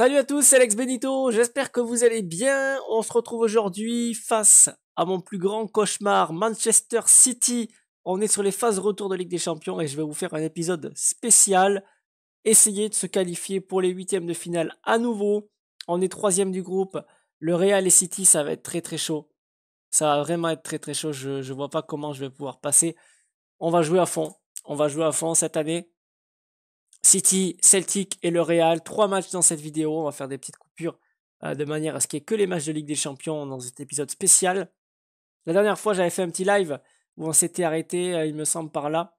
Salut à tous, c'est Alex Benito, j'espère que vous allez bien. On se retrouve aujourd'hui face à mon plus grand cauchemar, Manchester City. On est sur les phases retour de Ligue des Champions et je vais vous faire un épisode spécial. Essayer de se qualifier pour les huitièmes de finale à nouveau. On est troisième du groupe. Le Real et City, ça va être très très chaud. Ça va vraiment être très très chaud. Je ne vois pas comment je vais pouvoir passer. On va jouer à fond. On va jouer à fond cette année. City, Celtic et le Real. Trois matchs dans cette vidéo. On va faire des petites coupures euh, de manière à ce qu'il n'y ait que les matchs de Ligue des Champions dans cet épisode spécial. La dernière fois, j'avais fait un petit live où on s'était arrêté, euh, il me semble, par là.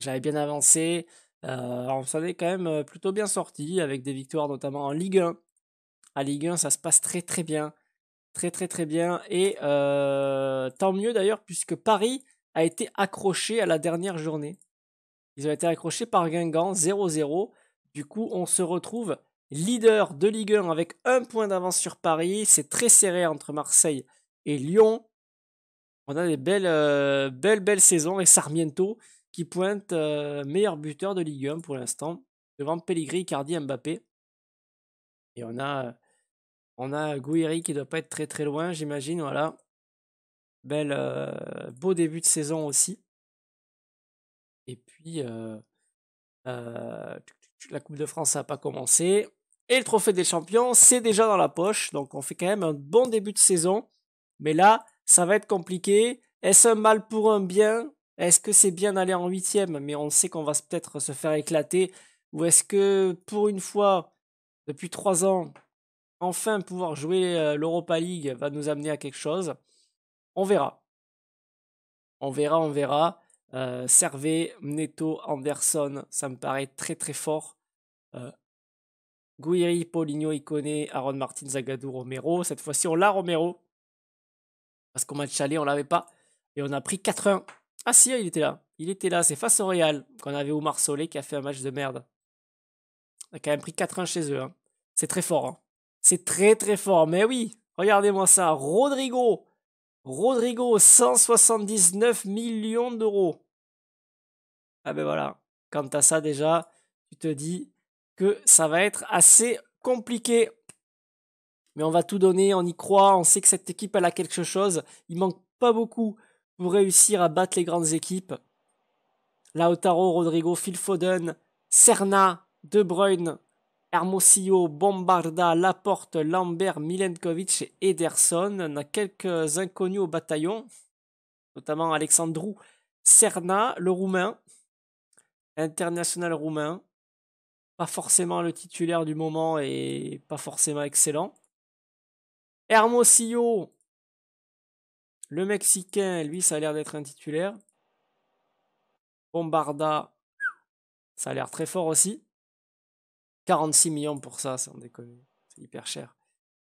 J'avais bien avancé. on s'en est quand même euh, plutôt bien sorti avec des victoires notamment en Ligue 1. À Ligue 1, ça se passe très très bien. Très très très bien. Et tant mieux d'ailleurs puisque Paris a été accroché à la dernière journée. Ils ont été accrochés par Guingamp 0-0. Du coup, on se retrouve leader de Ligue 1 avec un point d'avance sur Paris. C'est très serré entre Marseille et Lyon. On a des belles, euh, belles, belles saisons et Sarmiento qui pointe euh, meilleur buteur de Ligue 1 pour l'instant devant Pellegrini, Cardi, Mbappé. Et on a, on a Gouiri qui doit pas être très très loin, j'imagine. Voilà. Belle, euh, beau début de saison aussi. Et puis, euh, euh, la Coupe de France n'a pas commencé. Et le Trophée des Champions, c'est déjà dans la poche. Donc, on fait quand même un bon début de saison. Mais là, ça va être compliqué. Est-ce un mal pour un bien Est-ce que c'est bien d'aller en huitième Mais on sait qu'on va peut-être se faire éclater. Ou est-ce que, pour une fois, depuis trois ans, enfin pouvoir jouer euh, l'Europa League va nous amener à quelque chose On verra. On verra, on verra. Euh, Servet, Neto, Anderson, ça me paraît très très fort. Euh, Guiri, Paulinho, Icone, Aaron Martin, Zagadou, Romero. Cette fois-ci, on l'a Romero. Parce qu'au match aller, on l'avait pas. Et on a pris 4-1. Ah si, il était là. Il était là. C'est face au Real qu'on avait Oumar Solé qui a fait un match de merde. On a quand même pris 4-1 chez eux. Hein. C'est très fort. Hein. C'est très très fort. Mais oui, regardez-moi ça. Rodrigo, Rodrigo, 179 millions d'euros. Ah ben voilà, quant à ça déjà, tu te dis que ça va être assez compliqué. Mais on va tout donner, on y croit, on sait que cette équipe elle a quelque chose. Il manque pas beaucoup pour réussir à battre les grandes équipes. Lautaro, Rodrigo, Phil Foden, Serna, De Bruyne, Hermosillo, Bombarda, Laporte, Lambert, Milenkovic et Ederson. On a quelques inconnus au bataillon, notamment Alexandru Serna, le roumain, international roumain. Pas forcément le titulaire du moment et pas forcément excellent. Hermosillo, le mexicain, lui, ça a l'air d'être un titulaire. Bombarda, ça a l'air très fort aussi. 46 millions pour ça, sans déconner. C'est hyper cher.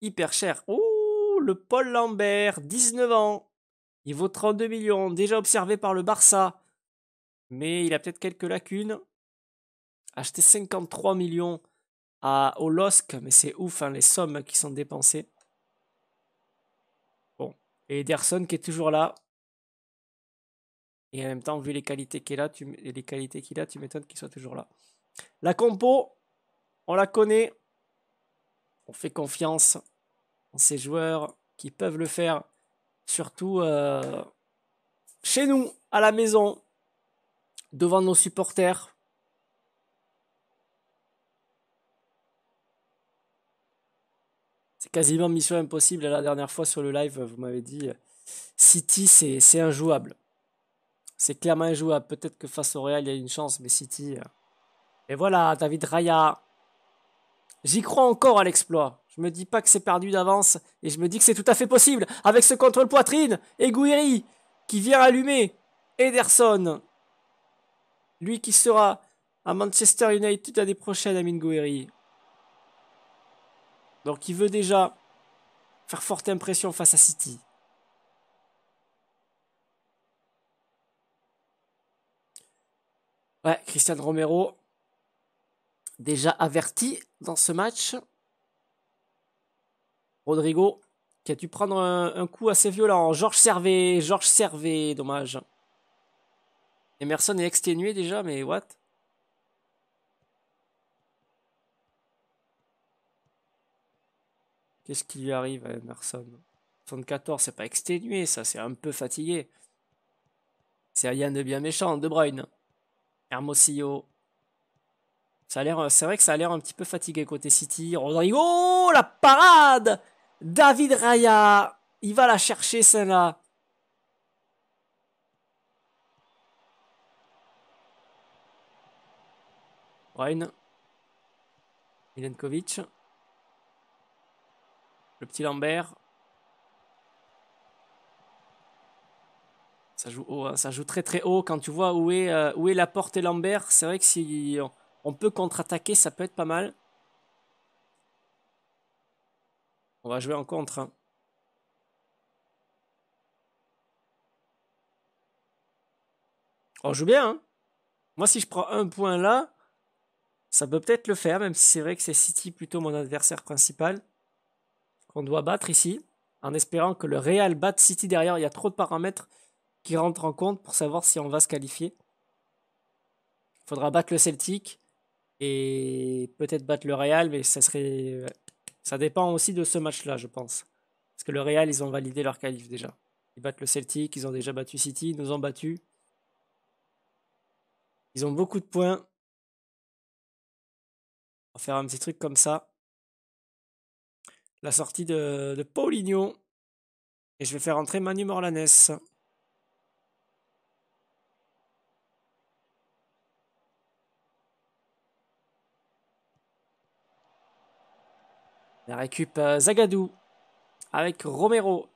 Hyper cher. Ouh, le Paul Lambert, 19 ans. Il vaut 32 millions, déjà observé par le Barça. Mais il a peut-être quelques lacunes. Acheté 53 millions à, au mais c'est ouf hein, les sommes qui sont dépensées. Bon, et Ederson qui est toujours là. Et en même temps, vu les qualités qu'il tu, les qualités qu'il a, tu m'étonnes qu'il soit toujours là. La compo, on la connaît. On fait confiance en ces joueurs qui peuvent le faire, surtout euh, chez nous, à la maison, devant nos supporters. C'est quasiment mission impossible. La dernière fois sur le live, vous m'avez dit euh, City, c'est injouable. C'est clairement injouable. Peut-être que face au Real, il y a une chance, mais City. Euh. Et voilà, David Raya. J'y crois encore à l'exploit. Je me dis pas que c'est perdu d'avance et je me dis que c'est tout à fait possible avec ce contrôle poitrine et Gouiri qui vient allumer Ederson. Lui qui sera à Manchester United l'année prochaine, Amine Gouiri. Donc il veut déjà faire forte impression face à City. Ouais, Christian Romero, déjà averti dans ce match. Rodrigo, qui a dû prendre un, coup assez violent. Georges Servet, Georges Servet, dommage. Emerson est exténué déjà, mais what Qu'est-ce qui lui arrive à Emerson 74, c'est pas exténué, ça, c'est un peu fatigué. C'est rien de bien méchant, De Bruyne. Hermosillo, l'air, euh, c'est vrai que ça a l'air un petit peu fatigué côté City. Rodrigo, la parade! David Raya, il va la chercher celle-là. Wayne, Milenkovic. Le petit Lambert. Ça joue haut, hein. ça joue très très haut. Quand tu vois où est, euh, où est la porte et Lambert, c'est vrai que si euh, on peut contre-attaquer, ça peut être pas mal. On va jouer en contre. Hein. On joue bien. Hein. Moi, si je prends un point là, ça peut peut-être le faire, même si c'est vrai que c'est City plutôt mon adversaire principal qu'on doit battre ici, en espérant que le Real batte City derrière. Il y a trop de paramètres qui rentrent en compte pour savoir si on va se qualifier. Il faudra battre le Celtic et peut-être battre le Real, mais ça serait. Ça dépend aussi de ce match-là, je pense. Parce que le Real, ils ont validé leur qualif déjà. Ils battent le Celtic, ils ont déjà battu City, ils nous ont battu. Ils ont beaucoup de points. On va faire un petit truc comme ça. La sortie de, de Paulinho. Et je vais faire entrer Manu Morlanes. La récup euh, Zagadou avec Romero.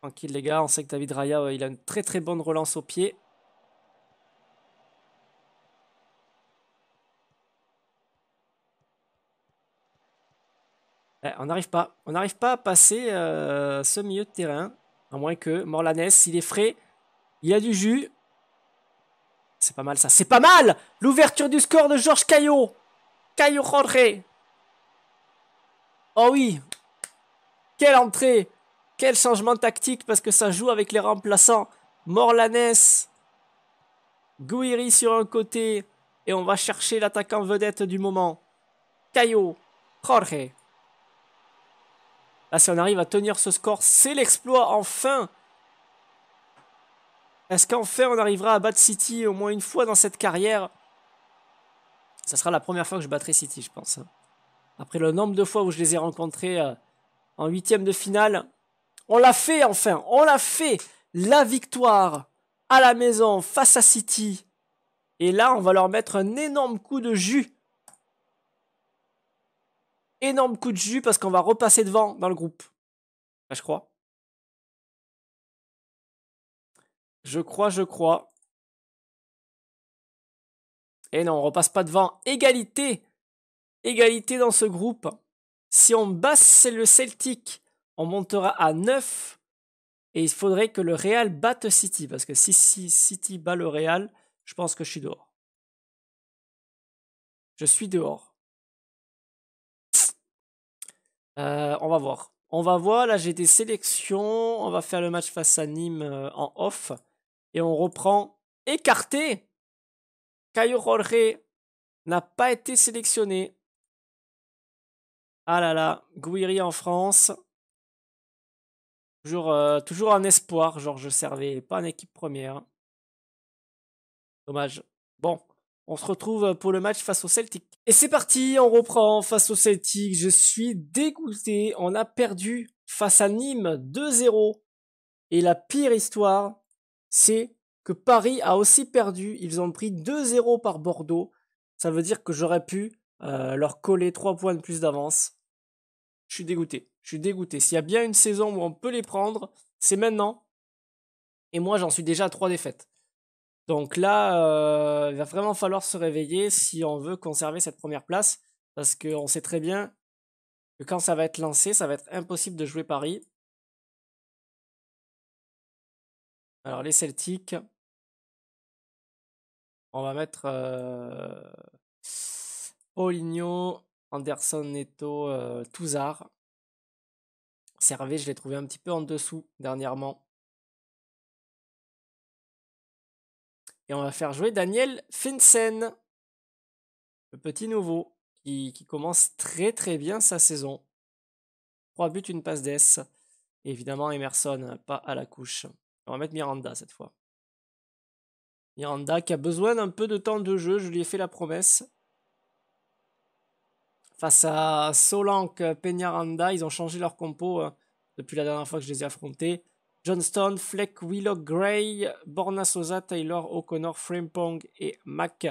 Tranquille les gars, on sait que David Raya il a une très très bonne relance au pied. Eh, on n'arrive pas. On n'arrive pas à passer euh, ce milieu de terrain. À moins que Morlanes, il est frais. Il a du jus. C'est pas mal ça. C'est pas mal L'ouverture du score de Georges Caillot. Caillot rentré Oh oui Quelle entrée Quel changement tactique parce que ça joue avec les remplaçants. Morlanes, Guiri sur un côté et on va chercher l'attaquant vedette du moment. Caillot, Jorge. Là, si on arrive à tenir ce score, c'est l'exploit enfin. Est-ce qu'enfin on arrivera à battre City au moins une fois dans cette carrière Ça sera la première fois que je battrai City, je pense. Hein après le nombre de fois où je les ai rencontrés euh, en huitième de finale. On l'a fait enfin, on l'a fait. La victoire à la maison face à City. Et là, on va leur mettre un énorme coup de jus. Énorme coup de jus parce qu'on va repasser devant dans le groupe. je crois. Je crois, je crois. Et non, on repasse pas devant. Égalité égalité dans ce groupe. Si on bat le Celtic, on montera à 9. Et il faudrait que le Real batte City. Parce que si, City bat le Real, je pense que je suis dehors. Je suis dehors. Euh, on va voir. On va voir. Là, j'ai des sélections. On va faire le match face à Nîmes euh, en off. Et on reprend écarté. Caio Jorge n'a pas été sélectionné. Ah là là, Gouiri en France. Toujours, euh, toujours un espoir, Georges Servet, pas une équipe première. Dommage. Bon, on se retrouve pour le match face au Celtic. Et c'est parti, on reprend face au Celtic. Je suis dégoûté, on a perdu face à Nîmes 2-0. Et la pire histoire, c'est que Paris a aussi perdu. Ils ont pris 2-0 par Bordeaux. Ça veut dire que j'aurais pu euh, leur coller 3 points de plus d'avance. Je suis dégoûté. Je suis dégoûté. S'il y a bien une saison où on peut les prendre, c'est maintenant. Et moi, j'en suis déjà à trois défaites. Donc là, euh, il va vraiment falloir se réveiller si on veut conserver cette première place. Parce qu'on sait très bien que quand ça va être lancé, ça va être impossible de jouer Paris. Alors les Celtics. On va mettre... Euh, Oligno, Anderson Neto, euh, Touzard. Servet, je l'ai trouvé un petit peu en dessous dernièrement. Et on va faire jouer Daniel Finsen, le petit nouveau, qui, commence très très bien sa saison. Trois buts, une passe d'ess. évidemment, Emerson, pas à la couche. On va mettre Miranda cette fois. Miranda qui a besoin d'un peu de temps de jeu, je lui ai fait la promesse. Face à Solank, Peñaranda, ils ont changé leur compo euh, depuis la dernière fois que je les ai affrontés. Johnston, Fleck, Willow, Gray, Borna Sosa, Taylor, O'Connor, Frimpong et Mac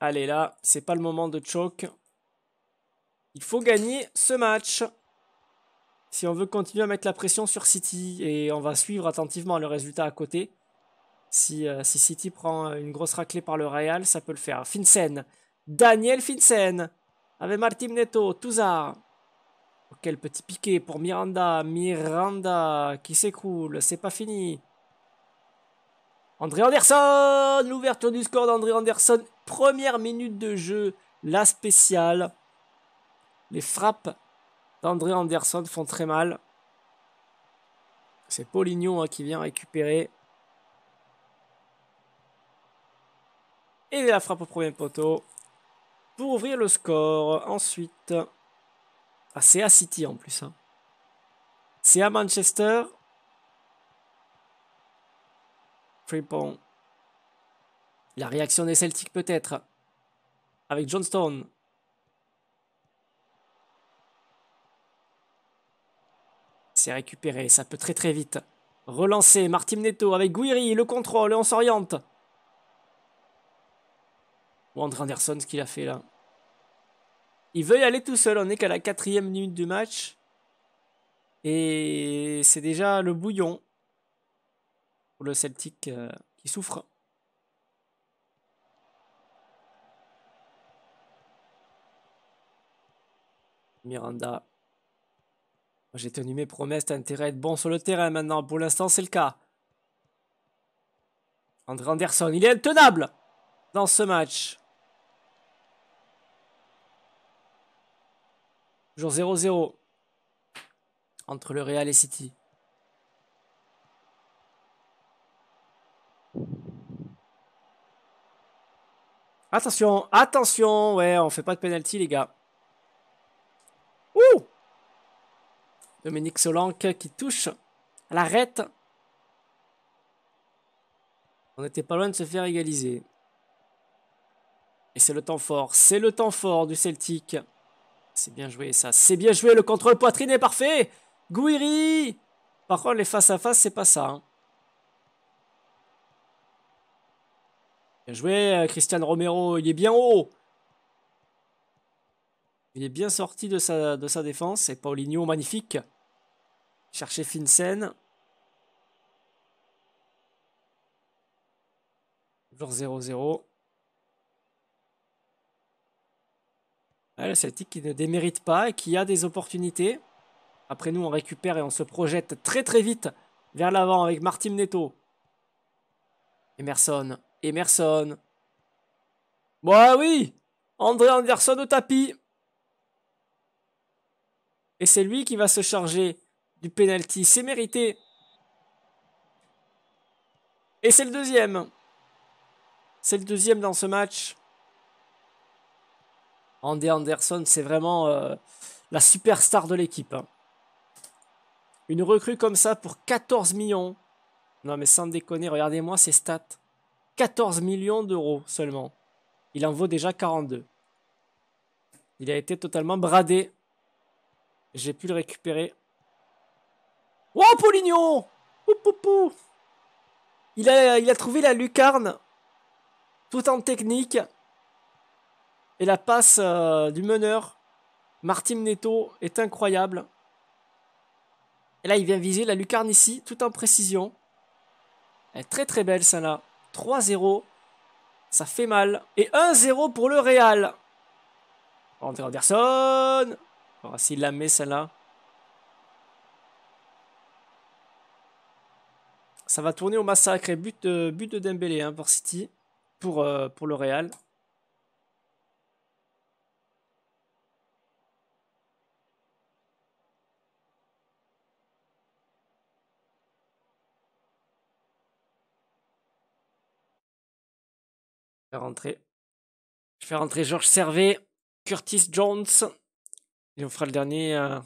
Allez là, c'est pas le moment de choke. Il faut gagner ce match. Si on veut continuer à mettre la pression sur City et on va suivre attentivement le résultat à côté. Euh, si, City prend euh, une grosse raclée par le Real, ça peut le faire. Finsen, Daniel Finsen, avec Martim Neto, Touzard. Oh, quel petit piqué pour Miranda. Miranda qui s'écroule. C'est pas fini. André Anderson L'ouverture du score d'André Anderson. Première minute de jeu. La spéciale. Les frappes d'André Anderson font très mal. C'est Paulinho hein, qui vient récupérer. Et la frappe au premier poteau pour ouvrir le score. Ensuite, ah, c'est à City en plus. Hein. C'est à Manchester. Frippon. La réaction des Celtics peut-être. Avec Johnstone. C'est récupéré, ça peut très très vite. Relancer, Martin Neto avec Guiri, le contrôle, et on s'oriente. Ou André Anderson, ce qu'il a fait là. Il veut y aller tout seul. On n'est qu'à la quatrième minute du match. Et c'est déjà le bouillon pour le Celtic euh, qui souffre. Miranda. J'ai tenu mes promesses, t'as à être bon sur le terrain maintenant. Pour l'instant, c'est le cas. André Anderson, il est intenable dans ce match. Jour 0-0 entre le Real et City. Attention, attention, ouais, on fait pas de penalty les gars. Ouh Dominique Solanke qui touche à On n'était pas loin de se faire égaliser c'est le temps fort, c'est le temps fort du Celtic. C'est bien joué ça, c'est bien joué, le contrôle poitrine est parfait Guiri. Par contre, les face-à-face, c'est pas ça. Hein. Bien joué, euh, Christian Romero, il est bien haut il est bien sorti de sa, de sa défense. Et Paulinho, magnifique. Chercher Finsen. Toujours 0-0. C'est le type qui ne démérite pas et qui a des opportunités. Après nous, on récupère et on se projette très très vite vers l'avant avec Martin Neto. Emerson, Emerson. Bah oui André Anderson au tapis. Et c'est lui qui va se charger du penalty. C'est mérité. Et c'est le deuxième. C'est le deuxième dans ce match. Andy Anderson, c'est vraiment euh, la superstar de l'équipe. Hein. Une recrue comme ça pour 14 millions. Non mais sans déconner, regardez-moi ces stats. 14 millions d'euros seulement. Il en vaut déjà 42. Il a été totalement bradé. J'ai pu le récupérer. Oh, Polignon il il a trouvé la lucarne. Tout en technique. Et la passe euh, du meneur, Martin Neto, est incroyable. Et là, il vient viser la lucarne ici, tout en précision. Elle est très très belle, celle là. 3-0. Ça fait mal. Et 1-0 pour le Real. André Anderson. On va s'il la met, celle-là. Ça va tourner au massacre. Et but de, but de Dembélé hein, pour City. Pour, euh, pour le Real. Je fais rentrer. Je rentrer Georges Servet, Curtis Jones. Et on fera le dernier, euh,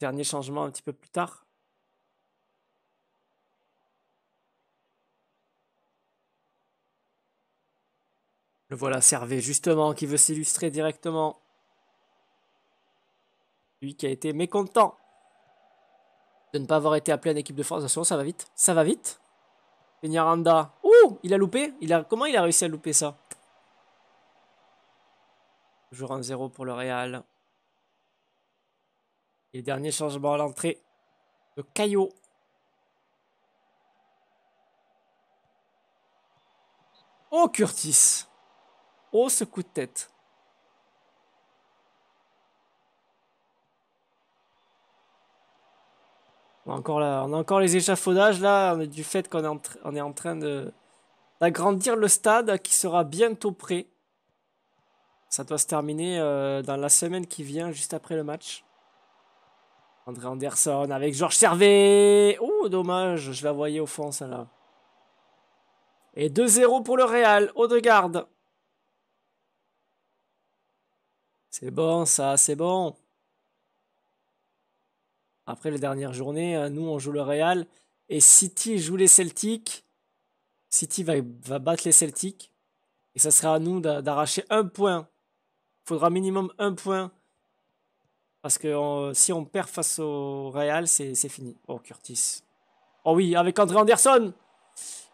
dernier changement un petit peu plus tard. Le voilà Servet, justement, qui veut s'illustrer directement. Lui qui a été mécontent de ne pas avoir été appelé en équipe de France. ça va vite. Ça va vite. Peñaranda il a loupé il a... Comment il a réussi à louper ça Toujours un 0 pour le Real. Et dernier changement à l'entrée Le Caillot. Oh Curtis Oh ce coup de tête On a encore, là, on a encore les échafaudages là, du fait qu'on est en train de, d'agrandir le stade qui sera bientôt prêt. Ça doit se terminer euh, dans la semaine qui vient, juste après le match. André Anderson avec Georges Servet. Oh, dommage, je la voyais au fond, ça là Et 2-0 pour le Real, Odegaard. C'est bon, ça, c'est bon. Après les dernières journées, euh, nous, on joue le Real. Et City joue les Celtics. City va, battre les Celtics. Et ça sera à nous d'arracher un point. Il faudra minimum un point. Parce que si on perd face au Real, c'est fini. Oh, Curtis. Oh oui, avec André Anderson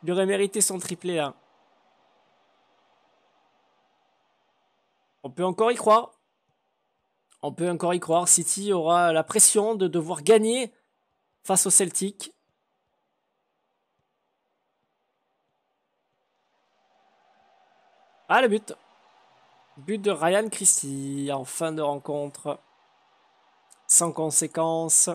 Il aurait mérité son triplé, On peut encore y croire. On peut encore y croire. City aura la pression de devoir gagner face aux Celtics. Ah, le but But de Ryan Christie en fin de rencontre. Sans conséquence.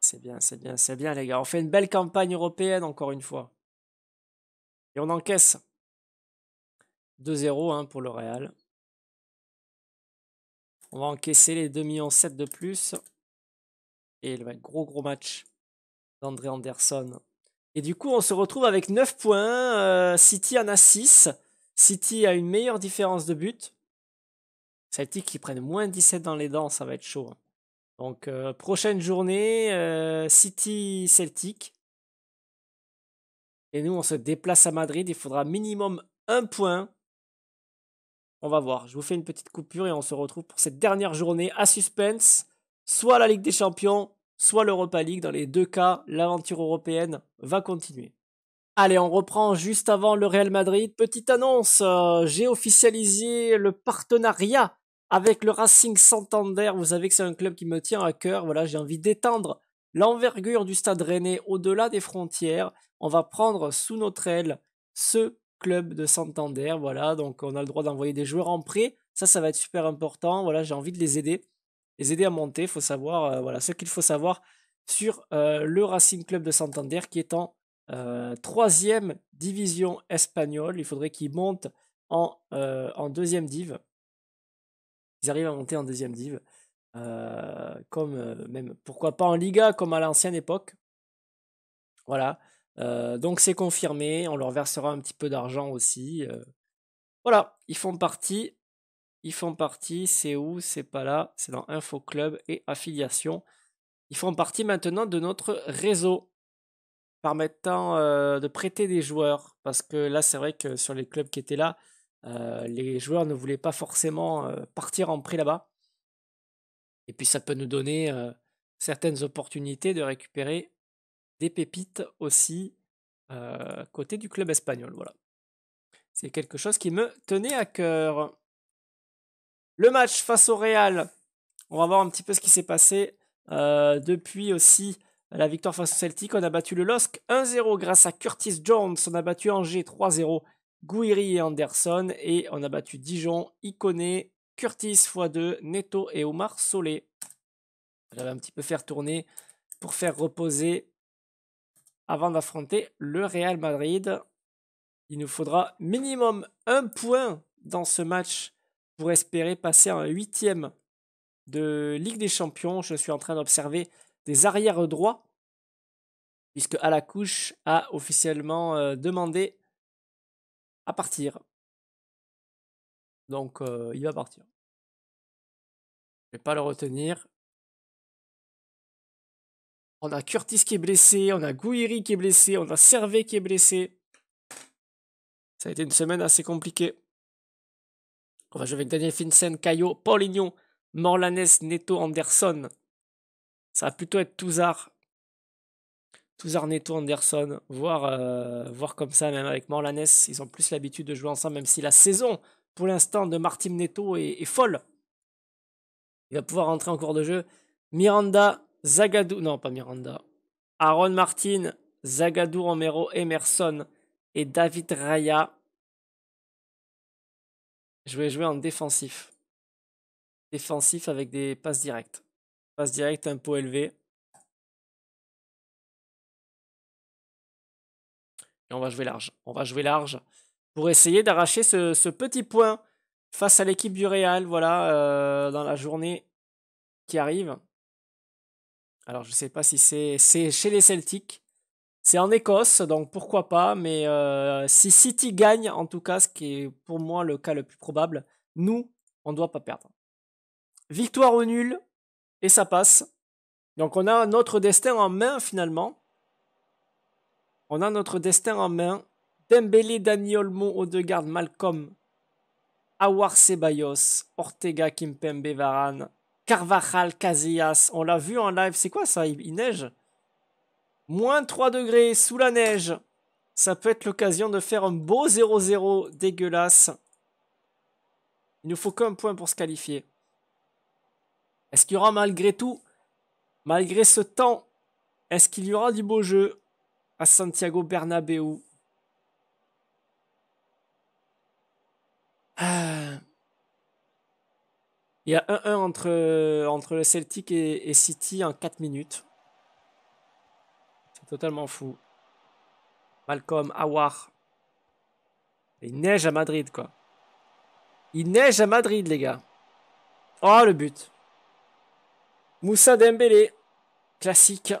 C'est bien, c'est bien, c'est bien, les gars. On fait une belle campagne européenne, encore une fois. Et on encaisse. 2-0 hein, pour le Real. On va encaisser les 2,7 millions de plus. Et le gros, gros match d'André Anderson. Et du coup, on se retrouve avec 9 points. Euh, City en a 6. City a une meilleure différence de but. Celtic qui prennent moins 17 dans les dents, ça va être chaud. Hein. Donc, euh, prochaine journée, euh, City-Celtic. Et nous, on se déplace à Madrid. Il faudra minimum un point. On va voir. Je vous fais une petite coupure et on se retrouve pour cette dernière journée à suspense. Soit la Ligue des Champions, soit l'Europa League. Dans les deux cas, l'aventure européenne va continuer. Allez, on reprend juste avant le Real Madrid. Petite annonce, euh, j'ai officialisé le partenariat avec le Racing Santander. Vous savez que c'est un club qui me tient à cœur. Voilà, j'ai envie d'étendre l'envergure du stade rennais au-delà des frontières. On va prendre sous notre aile ce club de Santander. Voilà, donc on a le droit d'envoyer des joueurs en prêt. Ça, ça va être super important. Voilà, j'ai envie de les aider les aider à monter. faut savoir euh, voilà, ce qu'il faut savoir sur euh, le Racing Club de Santander qui est en euh, troisième division espagnole. Il faudrait qu'ils montent en, en deuxième div. Ils arrivent à monter en deuxième div. comme même pourquoi pas en Liga comme à l'ancienne époque. Voilà. donc c'est confirmé, on leur versera un petit peu d'argent aussi. voilà, ils font partie ils font partie, c'est où, c'est pas là, c'est dans Info Club et Affiliation. Ils font partie maintenant de notre réseau permettant euh, de prêter des joueurs. Parce que là, c'est vrai que sur les clubs qui étaient là, euh, les joueurs ne voulaient pas forcément euh, partir en prêt là-bas. Et puis ça peut nous donner certaines opportunités de récupérer des pépites aussi côté du club espagnol. Voilà. C'est quelque chose qui me tenait à cœur. Le match face au Real, on va voir un petit peu ce qui s'est passé euh, depuis aussi la victoire face au Celtic. On a battu le LOSC 1-0 grâce à Curtis Jones. On a battu Angers 3-0, Gouiri et Anderson. Et on a battu Dijon, Iconé, Curtis x2, Neto et Omar Solé. va un petit peu faire tourner pour faire reposer avant d'affronter le Real Madrid. Il nous faudra minimum un point dans ce match pour espérer passer un huitième de Ligue des Champions. Je suis en train d'observer des arrières droits, puisque Alakouche a officiellement euh, demandé à partir. Donc euh, il va partir. Je ne vais pas le retenir. On a Curtis qui est blessé, on a Gouiri qui est blessé, on a Servet qui est blessé. Ça a été une semaine assez compliquée. On va jouer avec Daniel Finsen, Caillot, Paulinho, Morlanes, Neto, Anderson. Ça va plutôt être Touzard. Touzard, Neto, Anderson, euh, Voir comme ça, même avec Morlanes. Ils ont plus l'habitude de jouer ensemble, même si la saison, pour l'instant, de Martin Neto est, est, folle. Il va pouvoir rentrer en cours de jeu. Miranda, Zagadou, non pas Miranda. Aaron Martin, Zagadou Romero, Emerson et David Raya. Je vais jouer en défensif. Défensif avec des passes directes. Passes directes, un pot élevé. Et on va jouer large. On va jouer large pour essayer d'arracher ce, petit point face à l'équipe du Real, voilà, euh, dans la journée qui arrive. Alors, je ne sais pas si c'est chez les Celtics. C'est en Écosse, donc pourquoi pas. Mais euh, si City gagne, en tout cas, ce qui est pour moi le cas le plus probable, nous, on ne doit pas perdre. Victoire au nul, et ça passe. Donc on a notre destin en main finalement. On a notre destin en main. Dembélé, Dani Olmo, Odegaard, Malcolm, Awar Bayos, Ortega, Kimpembe, Varane, Carvajal, Casillas. On l'a vu en live. C'est quoi ça il neige Moins 3 degrés sous la neige. Ça peut être l'occasion de faire un beau 0-0 dégueulasse. Il ne faut qu'un point pour se qualifier. Est-ce qu'il y aura malgré tout, malgré ce temps, est-ce qu'il y aura du beau jeu à Santiago Bernabeu ah. Il y a 1-1 euh, entre, le Celtic et City en 4 minutes totalement fou. Malcolm, Awar. Il neige à Madrid, quoi. Il neige à Madrid, les gars. Oh, le but. Moussa Dembélé. Classique.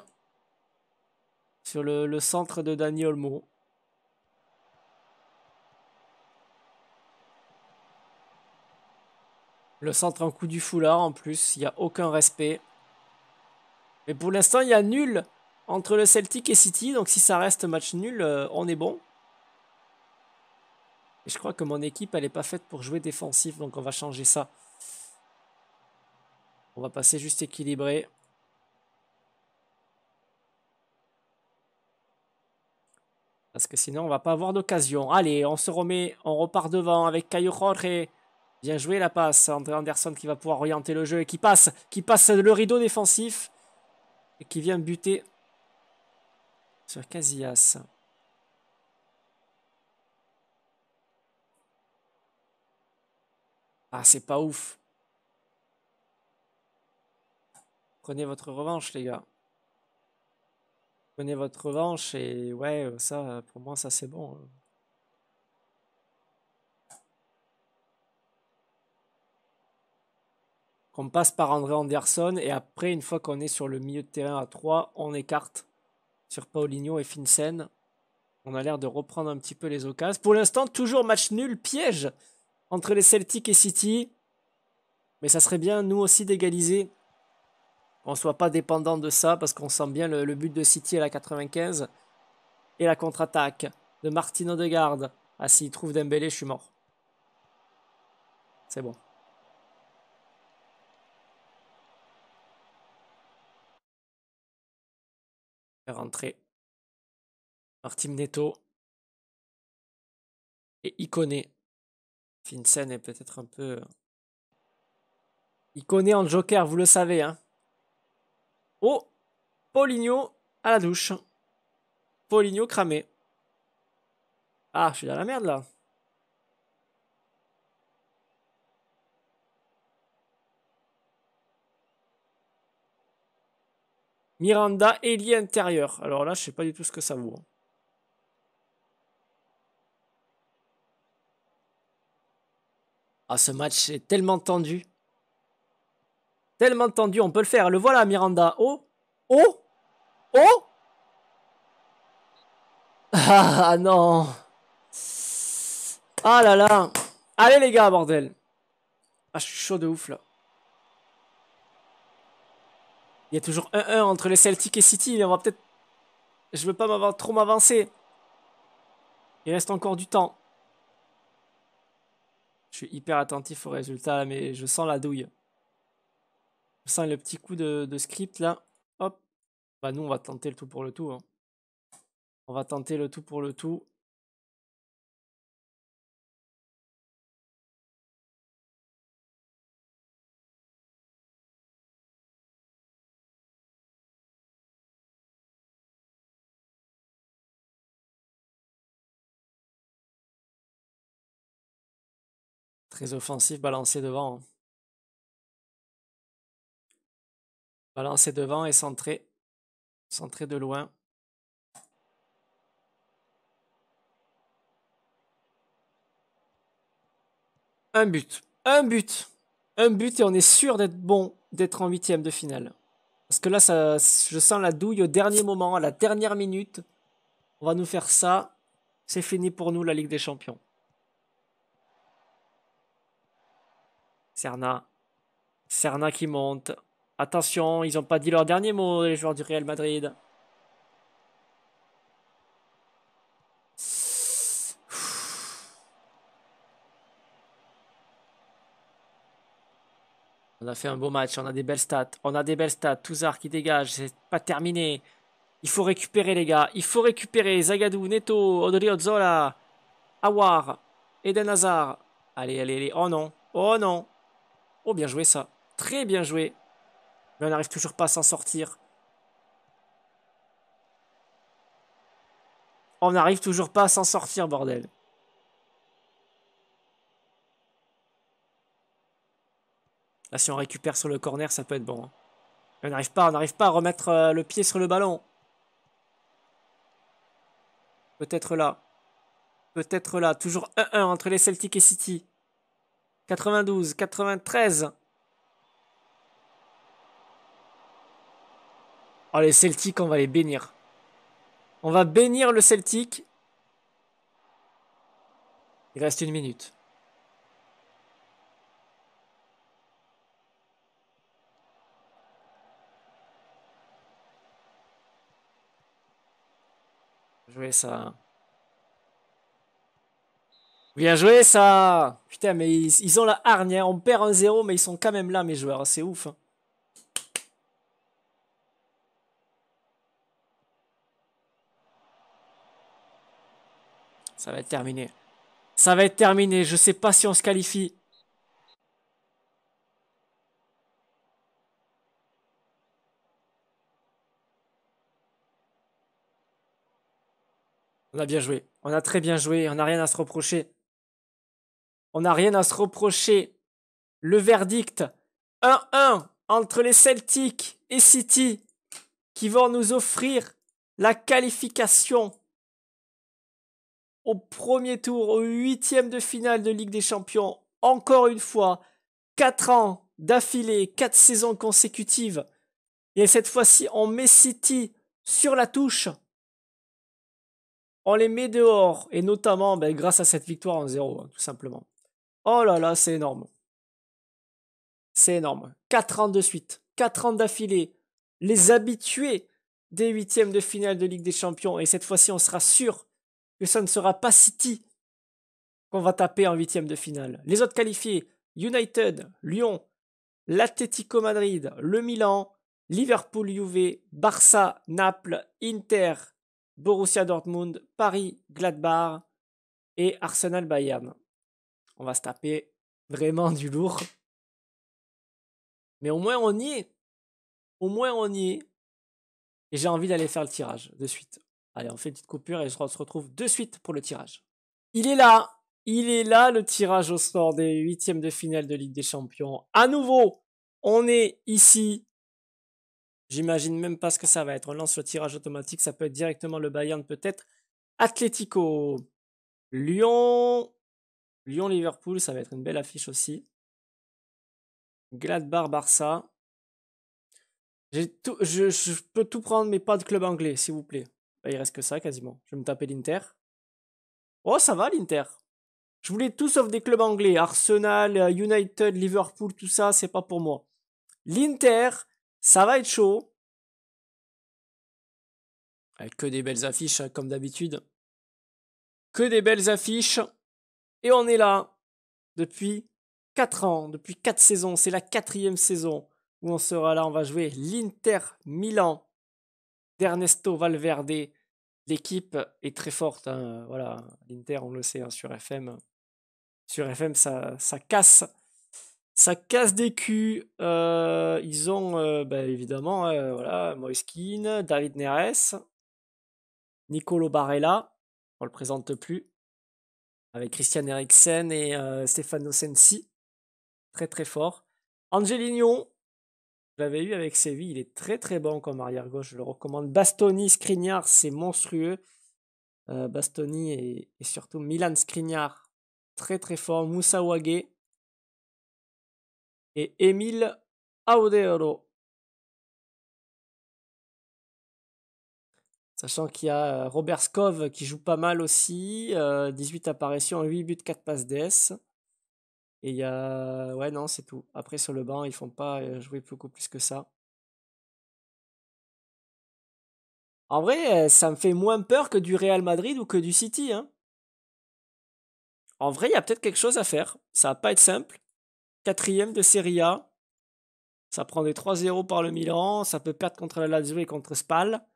Sur le, centre de Dani Olmo. Le centre en coup du foulard en plus, il n'y a aucun respect. Mais pour l'instant, il y a nul entre le Celtic et City. Donc si ça reste match nul, euh, on est bon. Et je crois que mon équipe, elle n'est pas faite pour jouer défensif, donc on va changer ça. On va passer juste équilibré. Parce que sinon, on ne va pas avoir d'occasion. Allez, on se remet, on repart devant avec Caio Jorge. Bien jouer la passe. André Anderson qui va pouvoir orienter le jeu et qui passe, qui passe le rideau défensif et qui vient buter sur Casillas. Ah, c'est pas ouf. Prenez votre revanche, les gars. Prenez votre revanche et ouais, ça, pour moi, ça c'est bon. Qu'on passe par André Anderson et après, une fois qu'on est sur le milieu de terrain à 3, on écarte sur Paulinho et Finsen. On a l'air de reprendre un petit peu les occasions. Pour l'instant, toujours match nul, piège entre les Celtics et City. Mais ça serait bien, nous aussi, d'égaliser. On ne soit pas dépendant de ça, parce qu'on sent bien le, but de City à la 95. Et la contre-attaque de Martino de Garde. Ah, s'il trouve Dembélé, je suis mort. C'est bon. rentrer Neto et Iconé. Finsen est peut-être un peu. Euh, Iconé en joker, vous le savez. Hein oh Poligno à la douche. Poligno cramé. Ah, je suis dans la merde là. Miranda, ailier intérieur. Alors là, je sais pas du tout ce que ça vaut. Hein. Ah, ce match est tellement tendu. Tellement tendu, on peut le faire. Le voilà, Miranda. Oh Oh Oh Ah non Ah là là Allez les gars, bordel Ah, je suis chaud de ouf là. Il y a toujours 1-1 entre les Celtic et City. On va peut-être. Je veux pas trop m'avancer. Il reste encore du temps. Je suis hyper attentif au résultat, mais je sens la douille. Je sens le petit coup de, script là. Hop. Bah nous, on va tenter le tout pour le tout. Hein. On va tenter le tout pour le tout. Très offensif, balancé devant. Hein. Balancé devant et centré. Centré de loin. Un but. Un but. Un but et on est sûr d'être bon, d'être en huitième de finale. Parce que là, ça, je sens la douille au dernier moment, à la dernière minute. On va nous faire ça. C'est fini pour nous, la Ligue des Champions. Cerna, Serna qui monte. Attention, ils n'ont pas dit leur dernier mot, les joueurs du Real Madrid. On a fait un beau match, on a des belles stats. On a des belles stats. Touzard qui dégage, c'est pas terminé. Il faut récupérer, les gars. Il faut récupérer. Zagadou, Neto, Odrio, Zola. Awar, Eden Hazard. Allez, allez, allez. Oh non. Oh non. Oh, bien joué ça. Très bien joué. Mais on n'arrive toujours pas à s'en sortir. On n'arrive toujours pas à s'en sortir, bordel. Là, si on récupère sur le corner, ça peut être bon. Hein. On n'arrive pas, on n'arrive pas à remettre euh, le pied sur le ballon. Peut-être là. Peut-être là. Toujours 1-1 entre les Celtics et City. 92, 93. Oh, les Celtics, on va les bénir. On va bénir le Celtic. Il reste une minute. Jouer ça. Bien joué ça Putain, mais ils, ont la hargne, hein. on perd un 0, mais ils sont quand même là, mes joueurs, c'est ouf. Hein. Ça va être terminé. Ça va être terminé, je sais pas si on se qualifie. On a bien joué. On a très bien joué. On n'a rien à se reprocher. On n'a rien à se reprocher. Le verdict 1-1 entre les Celtics et City qui vont nous offrir la qualification au premier tour, au huitième de finale de Ligue des Champions. Encore une fois, 4 ans d'affilée, 4 saisons consécutives. Et cette fois-ci, on met City sur la touche. On les met dehors, et notamment ben, grâce à cette victoire en 0, hein, tout simplement. Oh là là, c'est énorme. C'est énorme. 4 ans de suite, 4 ans d'affilée. Les habitués des huitièmes de finale de Ligue des Champions. Et cette fois-ci, on sera sûr que ça ne sera pas City qu'on va taper en 8e de finale. Les autres qualifiés, United, Lyon, l'Atlético Madrid, le Milan, Liverpool Juve, Barça, Naples, Inter, Borussia Dortmund, Paris, Gladbach et Arsenal Bayern on va se taper vraiment du lourd. Mais au moins on y est. Au moins on y est. Et j'ai envie d'aller faire le tirage de suite. Allez, on fait une petite coupure et on se retrouve de suite pour le tirage. Il est là il est là le tirage au sort des huitièmes de finale de Ligue des Champions. À nouveau, on est ici. J'imagine même pas ce que ça va être. On lance le tirage automatique. Ça peut être directement le Bayern, peut-être. Atlético. Lyon. Lyon-Liverpool, ça va être une belle affiche aussi. gladbar barça Tout, je, peux tout prendre, mais pas de club anglais, s'il vous plaît. Bah, il reste que ça quasiment. Je vais me taper l'Inter. Oh, ça va l'Inter. Je voulais tout sauf des clubs anglais. Arsenal, euh, United, Liverpool, tout ça, c'est pas pour moi. L'Inter, ça va être chaud. Avec que des belles affiches, hein, comme d'habitude. Que des belles affiches. Et on est là depuis 4 ans, depuis 4 saisons. C'est la quatrième saison où on sera là. On va jouer l'Inter Milan d'Ernesto Valverde. L'équipe est très forte. Hein. Voilà, l'Inter, on le sait, hein, sur FM. Sur FM, ça, ça casse. Ça casse des culs. Euh, ils ont euh, ben, évidemment euh, voilà, Moiskin, David Neres, Nicolo Barella, on le présente plus, avec Christian Eriksen et euh, Stefano Sensi. Très très fort. Angelino, je l'avais eu avec Séville, il est très très bon comme arrière-gauche, je le recommande. Bastoni, Skriniar, c'est monstrueux. Euh, Bastoni et, surtout Milan Skriniar, très très fort. Moussa Wage et Emile Audero. Sachant qu'il y a euh, Robert Skov qui joue pas mal aussi, 18 euh, apparitions, 8 buts, 4 passes DS. Et il y a. Ouais, non, c'est tout. Après, sur le banc, ils font pas euh, jouer beaucoup plus que ça. En vrai, ça me fait moins peur que du Real Madrid ou que du City. Hein. En vrai, il y a peut-être quelque chose à faire. Ça va pas être simple. Quatrième de Serie A. Ça prend des 3-0 par le Milan. Ça peut perdre contre la Lazio et contre Spal.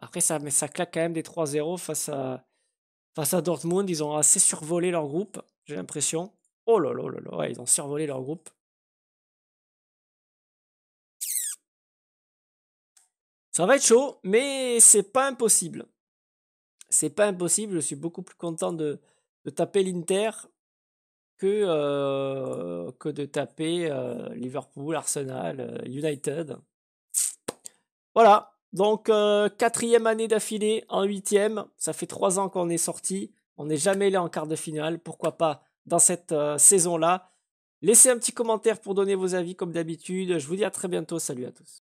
Après, ça, mais ça claque quand même des 3-0 face à, face à Dortmund. Ils ont assez survolé leur groupe, j'ai l'impression. Oh là là là là, ils ont survolé leur groupe. Ça va être chaud, mais c'est pas impossible. C'est pas impossible. Je suis beaucoup plus content de, de taper l'Inter que, euh, que de taper euh, Liverpool, Arsenal, euh, United. Voilà, donc euh, quatrième année d'affilée en huitième, ça fait trois ans qu'on est sorti, on n'est jamais allé en quart de finale, pourquoi pas dans cette euh, saison-là. Laissez un petit commentaire pour donner vos avis comme d'habitude. Je vous dis à très bientôt, salut à tous.